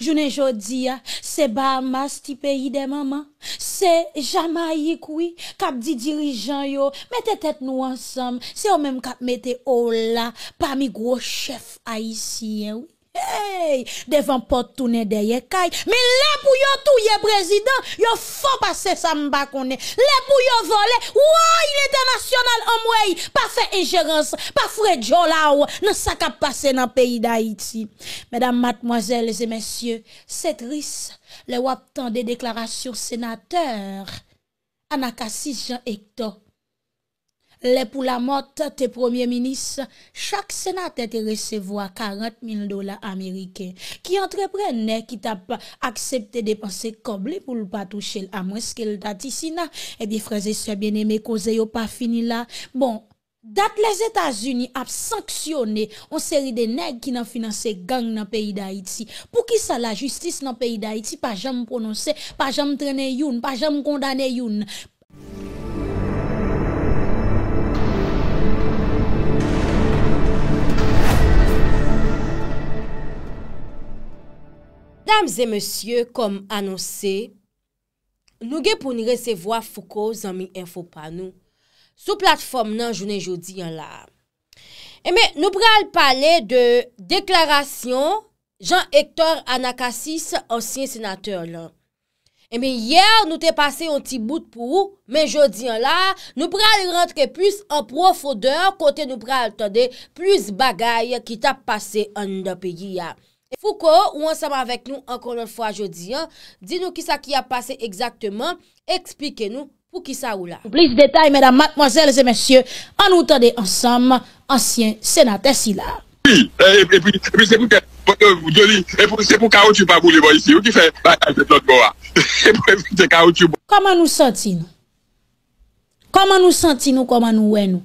Je Joune jodia, c'est Bahamas, ti pays des mamans. C'est Jamaïque, oui. cap dit dirigeant yo, Mettez tête nous ensemble. C'est au même kap oh là, parmi gros chef haïtiens, oui devant porte tourner derrière Mais là pour yo touye président, yo faut passer ça m'ba connait Là pour yo voler, ouais, l'international en moi, pas fait ingérence, pas frais là dans ça qui passé dans pays d'Haïti. Mesdames, mademoiselles et messieurs, c'est triste. Le wap des déclarations sénateur Anacassis Jean Hector les pour la mort, tes premiers ministres, chaque sénateur te recevoir 40 000 dollars américains. Qui entrepreneur eh, qui t'a accepté dépenser comme pour ne pas toucher à moins qu'il dit Eh bien, frères et sœurs bien-aimés, cause pas fini là. Bon, date les États-Unis a sanctionné une série de nègres qui n'ont financé gang dans le pays d'Haïti. Pour qui ça la justice dans le pays d'Haïti pas jamais prononcer, pas jamais traîné youn, pas jamais condamné youn. Damze monsye, kom anonsi, nouge pou niresevoa foukou zanmi enfopanou, sou platfom nan jounen joudi yon la. Eme, eh nou pral pale de deklarasyon jan Hector Anakasis, ansyen senatèr lan. Eh Eme, yer nou te pase yon ti bout pou, men joudi yon la, nou pral rentre plus an profodeur kote nou pral tande plus bagay ki ta pase an nan peyi ya. Fou ko ou ansama avek nou ankon lor fwa jodi an, di nou ki sa ki a pase exakteman, ekspike nou pou ki sa ou la. Plus detay mèda matmozèl zè mèsyè, an nou tande ansama ansyen senate si la. E pi, e pi, e pi, se pou kaoutyou pa vou li bo yisi, ou ki fe? A, a, a, se pou kaoutyou bo. Koman nou santi nou? Koman nou santi nou koman nou wè nou?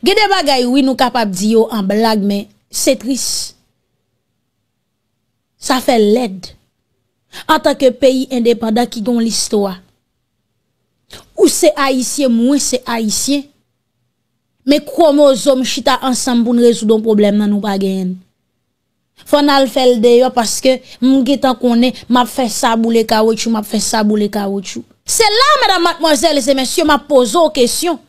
Gede bagay ou yi nou kapap di yo an blag men, se tris. Se tris. Sa fè led. Ata ke peyi endepanda ki don listwa. Ou se haisyen mwen, se haisyen. Me kromo zom chita ansan pou nou rezu don problem nan nou bagayen. Fon al fèl deyo, paske moun getan konen, map fè sabou le kawèchou, map fè sabou le kawèchou. Se la, mèdam matmozèl, se mèsyo, map pozo kèsyon.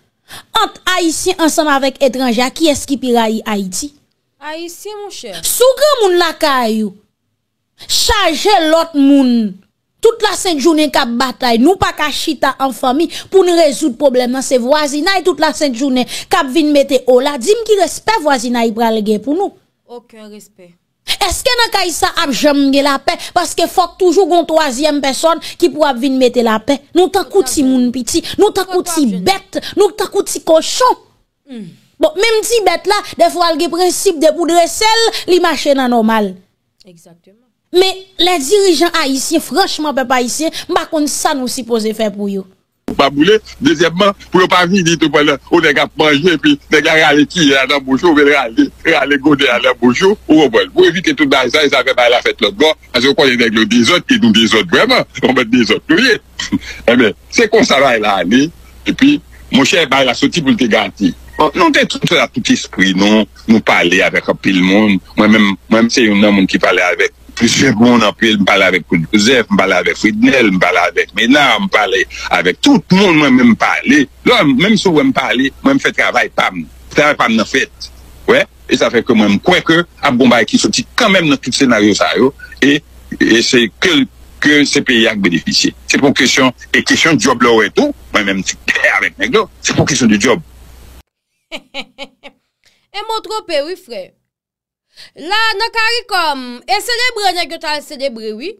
Ant haisyen ansan avèk etranja, ki eski pi rayi Haiti? Haisyen, moun chè. Soukè moun lakayou? charger l'autre monde. Toute la sainte journée qu'a bataille, nous pas qu'à chita en famille pour nous résoudre problème c'est ces voisinage toute la sainte journée qu'a vinn mettre au là, dim qui respect voisinage pral pour nous. Aucun respect. Est-ce que dans cas ça a jamais la paix parce que faut toujours une troisième personne qui pourra venir mettre la paix. Nous tant couti moun petit, nous tant couti bête, nous tant couti cochon. Hmm. Bon, même si bête là, des fois le principe de poudre sel, li marche dans normal. Exactement. Me, le dirijan eh a isi, franchman be ba isi, bakon sa nou si pose fe pou yo. Ba boule, dezemman, pou lopan vi ditou, ou nega manje, pi oh, nega rale ki, yon anan bojo, vel rale, rale gode anan bojo, ou obol, pou evite tout da zan, yon zan ve ba la fet lor go, an zon kon yon neglo de zot, yon de zot breman, yon bet de zot, lor ye. Eme, se kon sa vay la ane, e pi, mou chè, ba la soti pou lte gati. Non te tout la touti spri, non, nou pale avek apil moun, mwen mwen se yon nan moun ki pale avek Pè sè bon apè, mpale avè Koudouzef, mpale avè Fridnel, mpale avè Menard, mpale avè tout, tout moun mwen mè mpale. Lò mè m sou mwen mpale, mwen m fè travay pam, travay pam nè fèt. Wè, e sa fè kè mwen mkwen ke, ab bombay ki soti kan mèm nou kip senaryo sa yo, e, e se kel ke sepe yak beneficye. Sè pou kèsyon, e kèsyon job lò ou etou, mwen mè m tsyk kèy avè kèy, sè pou kèsyon di job. E moutrope ou frè. La, nan karikom, e selebrènen kyo tal selebrè, wii.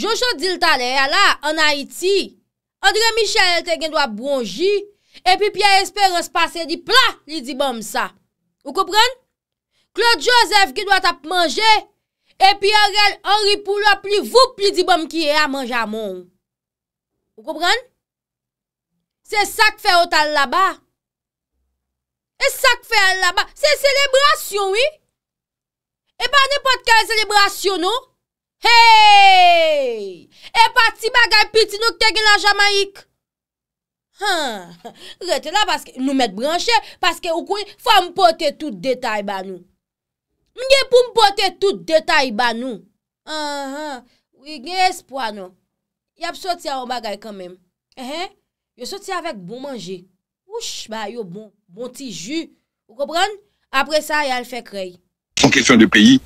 Jochot Diltalè, la, an Haiti, André Michel, te gen do ap bronji, epi pi a Esperance Passe, di pla li di bom sa. Ou koupren? Claude Joseph, ki do ap ap manje, epi a rel Henri Poulop, li voup, li di bom ki e a manja, moun. Ou koupren? Se sak fe otal laba. E sak fe al laba, se selebrasyon, wii. E ba ne pot kare selebrasyon nou? Hey! E pa ti bagay piti nou kte gen la jamaik? Ha! Rete la paske nou met branche, paske ou kwen fwa m poten tout detay ba nou. M gen pou m poten tout detay ba nou. Ha ha! Ou gen espwa nou. Y ap soti a ou bagay kamem. He eh, eh? he! Yo soti avek bon manje. Oush! Ba yo bon, bon ti ju. Ou kopran? Apre sa yal fe krey. Son kesyon de peyi,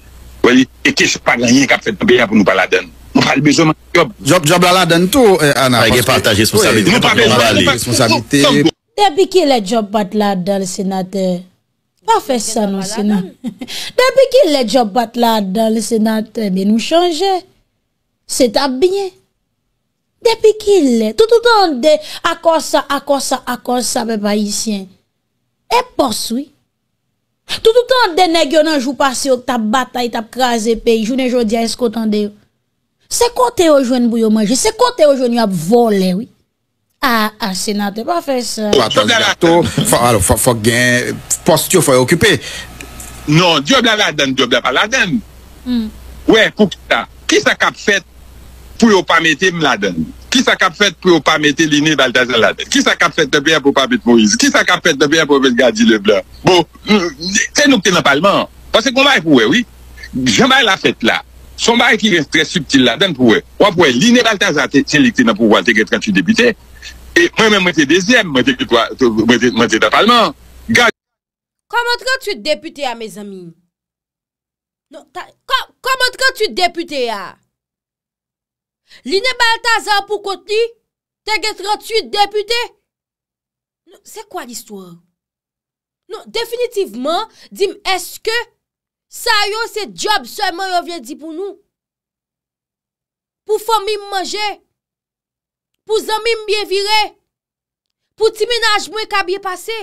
peyi e kesyon pa ganyen ka peyi apou nou pa la den. Nou pa li bejouman job. Job la la den tou, eh, Anna. A gen partaj esponsabite. Nou pa bejouman esponsabite. Depi ki le job bat la den le senate, pa fe sa nou non. senate. Depi ki le job bat la den le senate, me nou chanje. Se ta binyen. Depi ki le, toutou ton de akos sa, akos sa, akos sa, me ba yisyen. E posoui. Toutou tan deneg yo nan jou pase yo Ta batay, ta kraze peyi Jounen jodi a eskotande yo Se kote yo jwen bou yo manje Se kote yo jwen yo ap vole A senate, profesor Fok gen Post yo foye okipe Non, diyo blan la den, diyo blan pa la den Ou e koukita Ki sa kap fet Pou yo pamete m la den Ki sa kap fèt pou pa mette lini baltazan la den? Ki sa kap fèt pou pa mette Moïse? Ki sa kap fèt pou pa mette Gadi Leblan? Bo, se nouk te nan palman? Pase kon bay pou we, oui? Jaman la fèt la. Son bay ki reste très subtil la den pou we. Wan pou we, lini baltazan te li kte nan pou wante gète kan tu deputè? E mwen mwen mwen te dezem, mwen te de palman. Gadi Leblan. Kwa mwen te kan tu deputè a, mes ami? Kwa mwen te kan tu deputè a? Li ne balta zan pou kote li? Tè gè 38 deputè? Se kwa l'istwa? Non, Definitiveman, di m, eske, sa yo se job seman yo vye di pou nou? Pou fòm im manje? Pou zanm im bie vire? Pou ti minaj mwen kabye pase?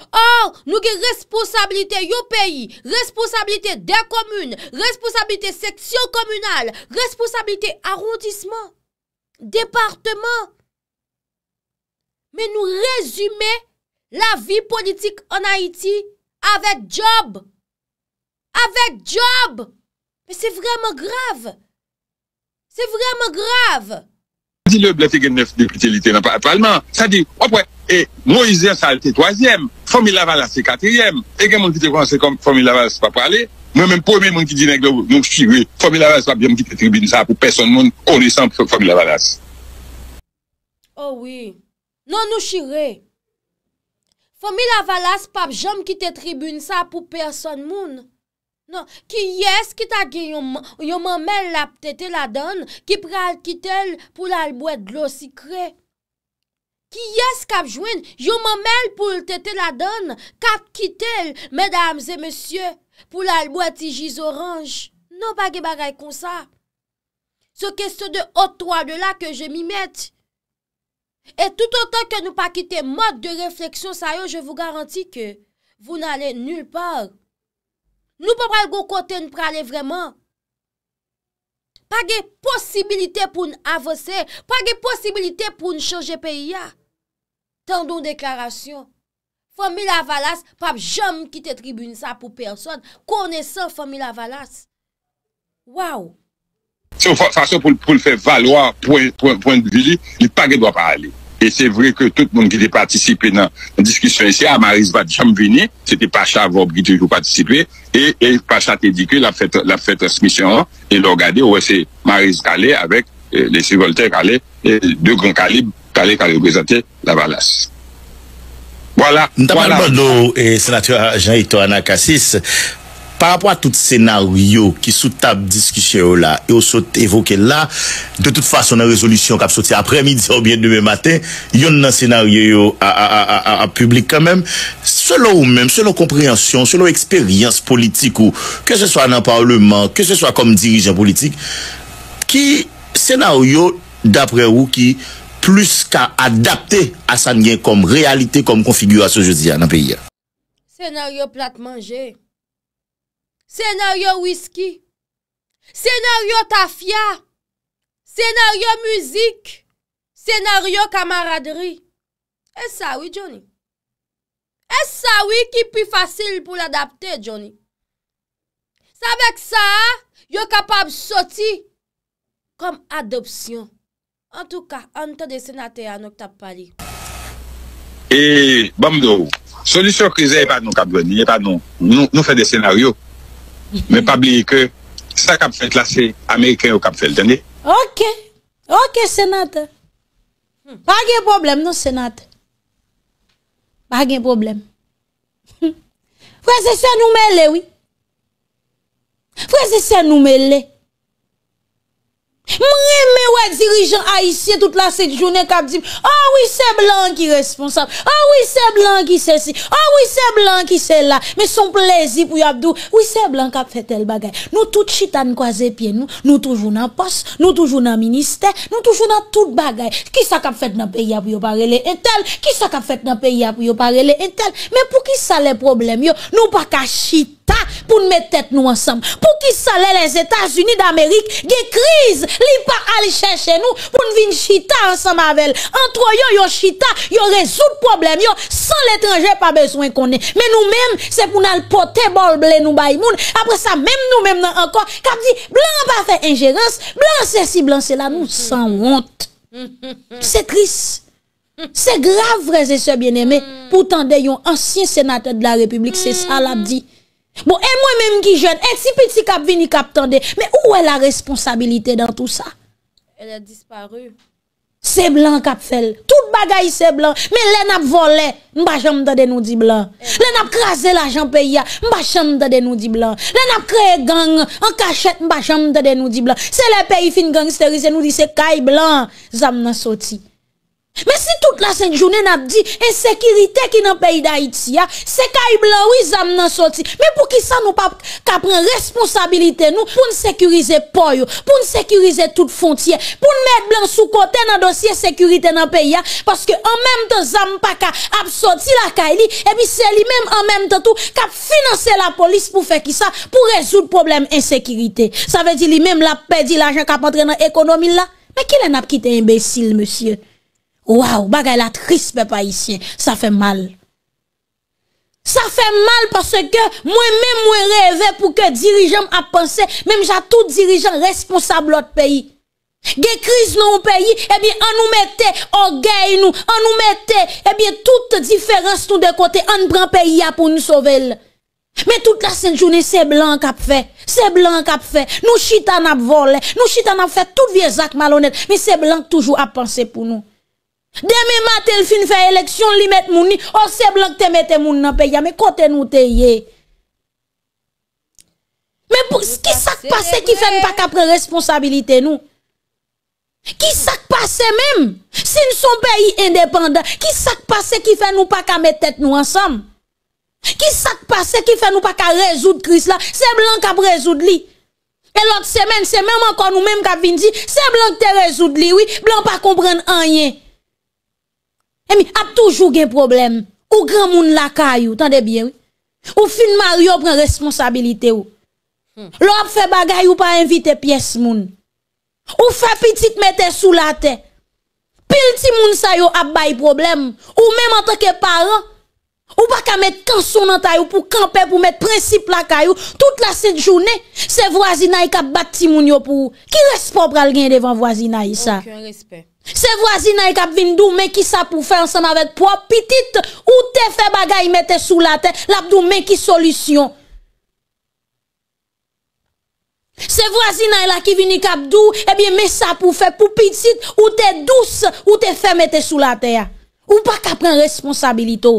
Or nou gen responsabilite yo peyi Responsabilite de komune Responsabilite seksyon komunal Responsabilite arrondissement Departement Men nou rezume la vi politik an Haiti Avet job Avet job Men se vremen grave Se vremen grave Di le blefige nef depitalite nan pa atalman Sa di opwe E mou yize salte toasyem Fomil avalas se kateryem, e gen moun ki te konse kom fomil avalas pa prale, mwen men pou mwen moun ki dine glou, moun ki chire, fomil avalas pa bi yon moun ki te tribune sa pou person moun, koni san pou fomil avalas. Owi, nan nou chire, fomil avalas pa bi yon moun ki te tribune sa pou person moun, ki yes ki ta gen yon moun men la ptete la dan, ki pre al kitel pou la alboued glosikre. Ki yas kap jwen, yon man mel pou l tete la don, kap kite l, medams e monsye, pou l albo ati jiz oranj. Non pa ge bagay kon sa. Se keste de otwa de la ke jemi met. Et tout an tan ke nou pa kite mod de refleksyon sa yo, je vou garanti ke vou n'ale nul par. Nou pa pal gon kote nou prale vreman. Pa ge posibilite pou n'avose, pa ge posibilite pou n'change peyi ya. Tandon deklarasyon, Fomil Avalas pa jom ki te tribune sa pou person, konen sa Fomil Avalas. Waw! Se ou fasyon pou l'fè valwa, pou l'vili, l'pagè dwa parale. E se vre ke tout moun ki te patisipe nan diskusyon ese, a Marise va jom vini, se te pacha vòm ki te jom patisipe, e pacha te dikwe la fè transmisyon an, e lò gade wè se Marise kalè avèk, euh, lè si Voltaire kalè, dè gron kalib, Allez, qui a la Valasse. Voilà. avons eh, sénateur Jean-Hito par rapport à tout scénario qui sous table discussion là, et au évoqué là, de toute façon, la résolution qui a sorti après-midi ou bien demain matin, il y a un scénario euh, à, à, à, public quand même. Selon vous même, selon compréhension, selon expérience politique ou, que ce soit dans le Parlement, que ce soit comme dirigeant politique, qui scénario d'après vous qui plus ka adapte asan gen kom realite, kom konfigurasyon je diyan nan peyir. Senaryo plat manje, senaryo whisky, senaryo tafya, senaryo muzik, senaryo kamaraderi, e sa wè wi, Johnny? E sa wè wi ki pi fasil pou l'adapte Johnny? Sa vek sa, yo kapab soti kom adopsyon. An tou ka, an tou de senate anok tap pali. E, bambou, solisyon krize e pa nou kabweni, e pa nou, nou fè de senaryo. Men pabli ke, sa kap fè klasè Ameriken ou kap fè l'denè. Ok, ok senate. Par gen problem nou senate. Par gen problem. Fwè zè sè nou mè lè wè. Fwè zè sè nou mè lè. mais me dirigeant toute la cette journée kap Ah oui, c'est blanc qui responsable. Ah oui, c'est blanc qui c'est si. Ah oui, c'est blanc qui c'est là. Mais son plaisir pour Abdou. Oui, c'est blanc qui a fait tel bagay. Nous toutes chitan kwaze pied nous. Nous toujours dans poste. Nous toujours dans ministère. Nous toujours dans tout bagay. Qui ça fait dans le pays pour yon parler Qui ça fait dans le pays pour yon parler Mais pour qui ça les problèmes yo? Nous pas ka pour nous mettre tête nous ensemble. Pour qui ça les États-Unis d'Amérique, des crise, li pas aller chercher nous pour nous venir chita ensemble avec Entre yo yo chita, yo résoudre problème yo sans l'étranger pas besoin qu'on ait Mais nous-mêmes, c'est pour nous porter bol blé nous bay moun. Après ça même nous-mêmes encore, cap dit blanc pas fait ingérence, blanc c'est si blanc c'est là nous sans honte. C'est triste. C'est grave, vrai et sœurs bien-aimés. Pourtant, d'ailleurs, ancien sénateur de la République, c'est ça l'a dit. Bon, et moi-même qui jeune, et si petit cap vini cap tende, mais où est la responsabilité dans tout ça? Elle a disparu. C'est blanc cap fait. Tout bagaille c'est blanc. Mais les a volé, m'a jamais de nous dit blanc. Les a crasé l'argent pays, nous jamais de nous dit blanc. Les a créé gang en cachette, mba jamais de nous dit blanc. C'est les pays fin gangsterisé nous dit c'est caille blanc, zam nan sorti. Mais si toute la sainte journée n'a dit insécurité qui dans pays d'Haïti, hein, c'est caille blanc oui zam nan sorti. Mais pour qui ça nous pas qu'a responsabilité nous pour nous sécuriser pas pour sécuriser toute frontières pour nous mettre blanc sous côté dans dossier sécurité dans pays hein, parce que en même temps zam pas qu'a la caille et puis c'est lui même en même temps tout qu'a financé la police pour faire ça pour résoudre problème insécurité. Ça veut dire lui même la l'argent l'argent qu'a entré dans l'économie là. Mais qui l'a qui quitté imbécile monsieur? Waouh, bagay la triste, peuple haïtien. Ça fait mal. Ça fait mal parce que moi-même, moi rêvais pour que dirigeant a pensé, même j'ai tout dirigeant responsable de pays. Des crise dans le pays, eh bien, on nous mettait orgueil, nous, on nous mettait, eh bien, toute différence, tout de côté, on prend pays pour nous sauver. Mais toute la sainte journée, c'est blanc qu'a fait. C'est blanc qu'a fait. Nous chita a volé. Nous chita a fait tout vieux actes malhonnêtes. Mais c'est blanc toujours à penser pour nous. Deme matel fin fè eleksyon li met mouni Or oh, se blan te mette mouni nan pe ya Me kote nou te ye Me pou ki sak pa se ki fè nou pa ka pre responsabilite nou Ki sak pa se men Sin son peyi independant Ki sak pa se ki fè nou pa ka mette tèt nou ansam Ki sak pa se ki fè nou pa ka rezoud kris la Se blan ka prezoud li E lot semen se men ankon nou menm ka vin di Se blan te rezoud li oui Blan pa kompren anyen Emi, eh a toujours gen problème. Ou grand moun la kayou, tande bien, oui. Ou fin Mario prend responsabilité ou. Hmm. Lò fait bagay ou pas invite pièce moun. Ou fait petite mette sous la tête. Pile ti moun sa yo ap bay problème Ou en tant que parent, Ou pas ka mettre canson dans taille pour camper pour mettre principe la caillou toute la cette journée c'est voisinage qui a ti moun yo pour qui respect pral gagner devant voisins ça aucun respect Se vwazina e kap vin dou, men ki sa pou fe ansan avet pou apitit, ou te fe bagay mette sou la te, lapdou men ki solisyon. Se vwazina e la ki vin ni kap dou, ebyen men sa pou fe pou pitit, ou te dou se, ou te fe mette sou la te. Ou pa kap ren responsabilito.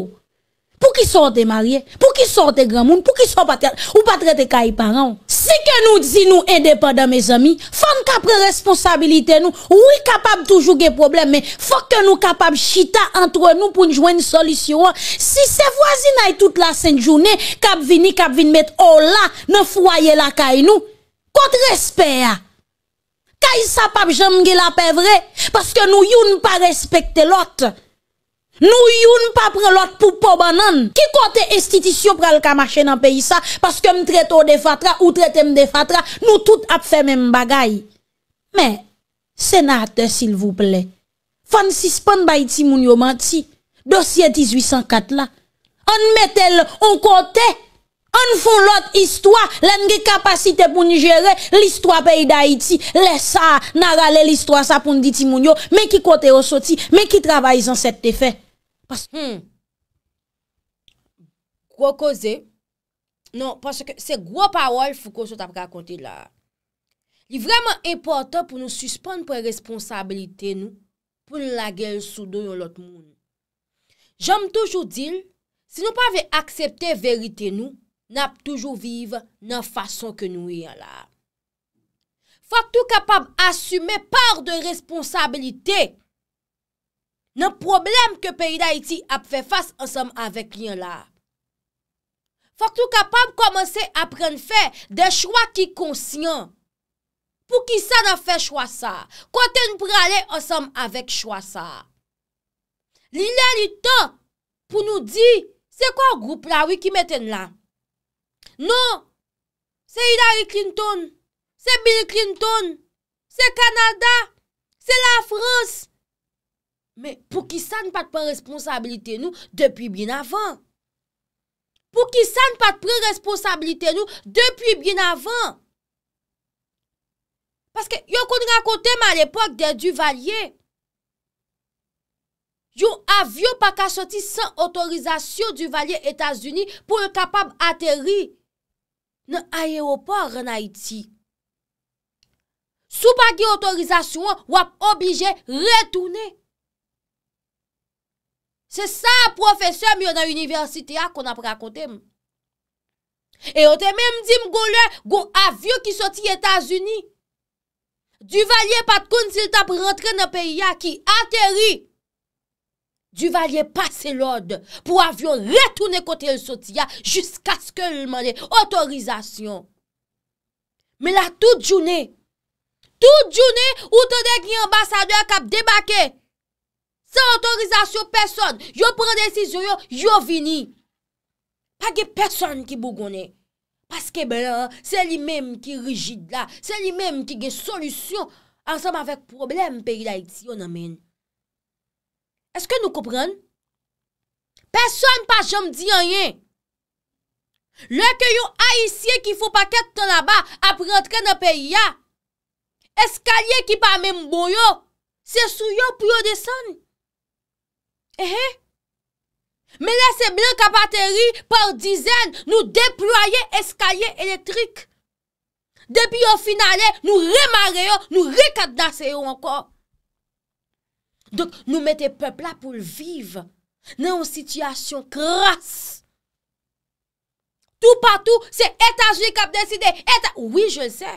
Pour qui sont des mariés Pour qu'ils sont des grands monde Pour qui sont pas ou pas traiter parents Si que nous disons nous indépendants mes amis, faut nous responsabilité nous. Oui capable toujours des problèmes mais faut que nous capable chita entre nous pour nous joindre une solution. Si ces voisins aillent toute la sainte journée, cap vini cap vini mettre oh là ne foyer la caille nous. Contre respect ah. Caille ça pas jamais la paix vrai parce que nous yon pas respecter l'autre. Nou yon pa pren lot pou po banan Ki kote estitisyon pral kamache nan peyi sa Paske m treto de fatra ou trete m de fatra Nou tout ap fe men bagay Men, senate sil vouple Fansis pan bayti moun yo manti Dosye 1804 la An metel ou kote An fon lot istwa Len ge kapasite pou njere Listwa peyi da iti Lesa narale listwa sa pou njiti moun yo Men ki kote osoti Men ki travay zan sete fe Kwa hmm. koze, nan, se gwa pawol fwa konso ta prakonte la. Li vreman impotant pou nou suspon pou responsabilite nou pou la gel sou do yo lot moun. Jom toujou dil, se nou pa ve aksepte verite nou, nap toujou vive nan fason ke nou yon la. Fwa tou kapab asume par de responsabilite de nan problem ke peyi da iti ap fè fass ansem avèk klin la. Fòk nou kapam komanse ap pren fè de chwa ki konsyen, pou ki sa nan fè chwa sa, konten pou rale ansem avèk chwa sa. Li lèri tan pou nou di, se kwa group la wè ki meten lan? Nou, se Hilary Clinton, se Bill Clinton, se Kanada, se la Frans, Mè pou ki sa n pat pr responsabilite nou depi bin avan. Pou ki sa n pat pr responsabilite nou depi bin avan. Paske yon kon rakote m al epok de Duvalier. Yon avyon pa kachoti san otorizasyon Duvalier Etats-Unis pou e kapab ateri nan ayewo pa ren Haïti. Sou pa ki otorizasyon wap obige retounen. Se sa profeseur mi yo nan universite a kon ap rakote m. E yo te menm di m go le, go avyon ki soti Etasuni. Du valye pat konsilta pou rentre nan peyi a ki ateri. Du valye pase lode pou avyon retoune kote el soti a jiska skol man le otorizasyon. Me la tout jounen, tout jounen ou te dek ni ambasadeur kap debakey. Sa otorizasyon, peson, yo pran desisyon yo, yo vini. Pa ge peson ki bougone. Paske bela, se li mem ki rigid la, se li mem ki ge solusyon, ansanm avèk problem peyi la iti yo nanmen. Eske nou koupren? Peson pa jom di anyen. Lè ke yo a isye ki fò pa ket ton la ba ap rentre nan peyi ya, eskalye ki pa mem bon yo, se sou yo pou yo desen? Ehe, men lese blan kapateri par dizen nou deploye eskaye elektrik. Depi yo finalen nou remare yo, nou rekadase yo ankon. Dok nou mette pepla pou l'viv, nan yon sityasyon kras. Tout patou se etaj li kap deside, etaj, oui je lese.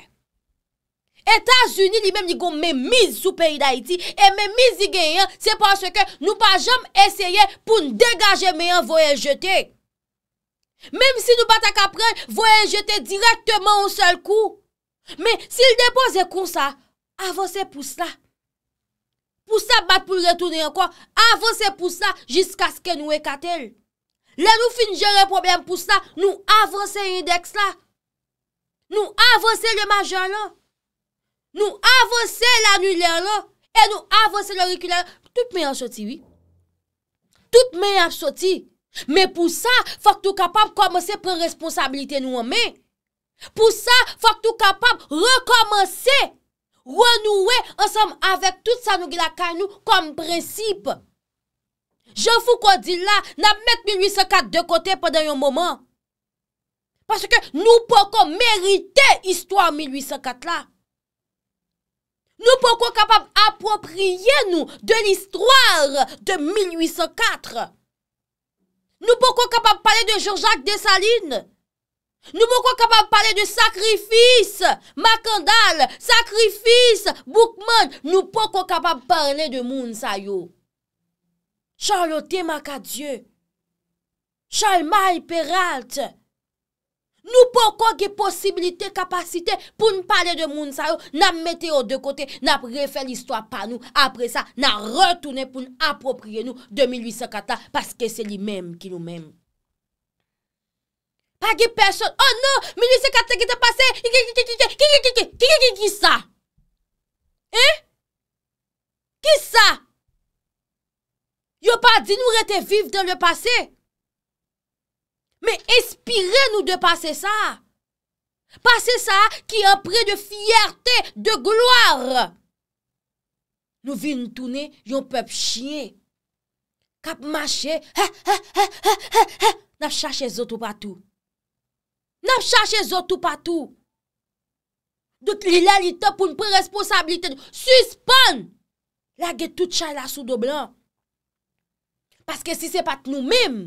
Etats-Unis li mèm li gon mèmiz sou peyi d'Haïti, e mèmiz i gen yon, se pwase ke nou pa jom esye pou n'degaje mèy an voye jete. Mèm si nou pa tak apren, voye jete direktman ou sol kou. Mèm, si l depo zè kon sa, avose pou sa. Pou sa bat pou retounen an kon, avose pou sa, jiska skè nou e katel. La nou fin jere problem pou sa, nou avose index la. Nou avose le majean la. Nou avanse l'anulèr lò, e nou avanse l'orikulèr lò. Tout mè yansoti, oui. Tout mè yansoti. Mè pou sa, fòk tou kapab kòmense pre responsabilite nou wè mè. Pou sa, fòk tou kapab rekomense, renouè, ansèm avèk tout sa nou gilakay nou kom prinsip. Je fòk kò di la, nan mèt 1804 de kote pèdè yon mòman. Pòsè ke nou pou kon mèrite histò an 1804 la. Nou pou kon kapap apopriye nou de l'histoire de 1804. Nou pou kon kapap pale de Georges-Jacques Dessalines. Nou pou kon kapap pale de Sakrifis, Macandal, Sakrifis, Boukman. Nou pou kon kapap pale de Moun Sayo. Charlotte Macadieu, Charlemagne Peralte. Nou pou kon ge posibilite, kapasite pou nou pale de moun sa yo, nan mette yo de kote, nan prefe l'histoire pa nou. Apre sa, nan retoune pou nou apopriye nou de 1884, paske se li mèm ki nou mèm. Pa ge person, oh nou, 1884 ki te pase, ki ki ki ki, ki ki ki ki, ki ki ki ki, ki ki ki ki, ki sa? Eh? Ki sa? Yo pa di nou rete vive dan le pase? Me espire nou de pase sa. Pase sa ki apre de fiyerte, de gloar. Nou vi nou toune, yon pep chine. Kap mache, he, he, he, he, he, he. Nap chache zotou patou. Nap chache zotou patou. Dout li la li te pou nou pre responsabilite nou. Suspon! La ge tout chan la sou do blan. Paske si se pat nou mim.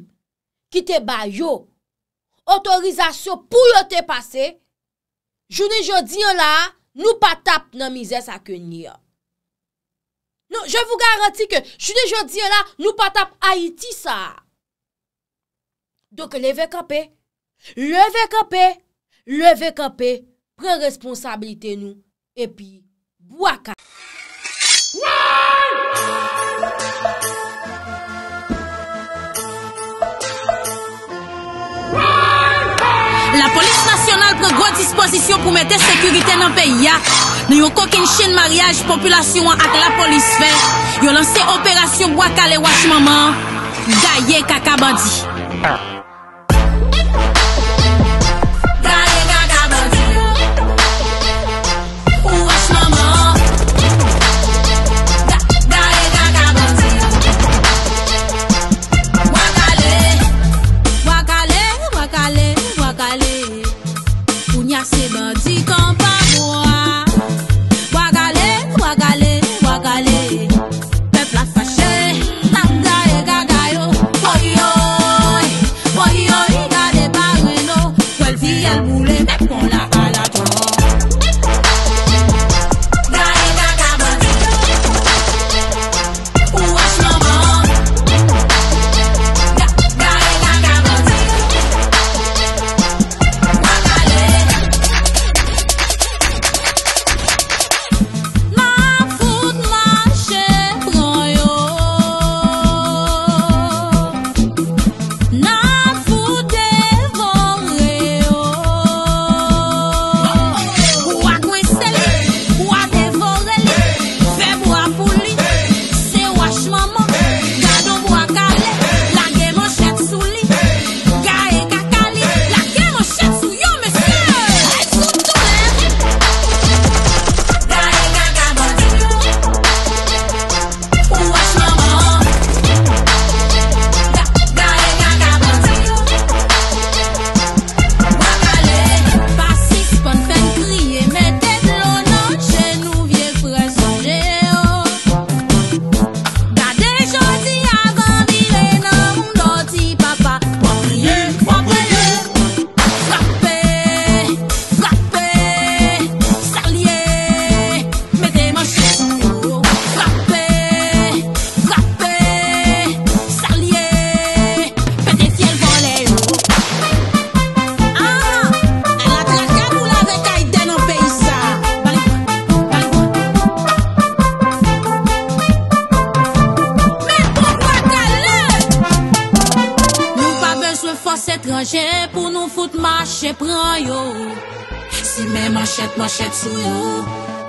ki te bay yo, otorizasyon pou yo te pase, jouni jodi yo la, nou pa tap nan mizè sa ke nye. Non, je vou garanti ke jouni jodi yo la, nou pa tap Haiti sa. Donke leve kapè, leve kapè, leve kapè, pren responsabilite nou, epi, waka. Ngo disposisyon pou mette sekurite nan peyi ya Nyo koken chen mariage Populasyon ak la polis fe Yo lanse operasyon wakale wak maman Gaye kakabandi débat dit campagne.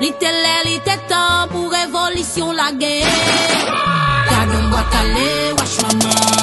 Li te lè, li te tan, pou revolisyon la gen Kade mwa kale, wach waman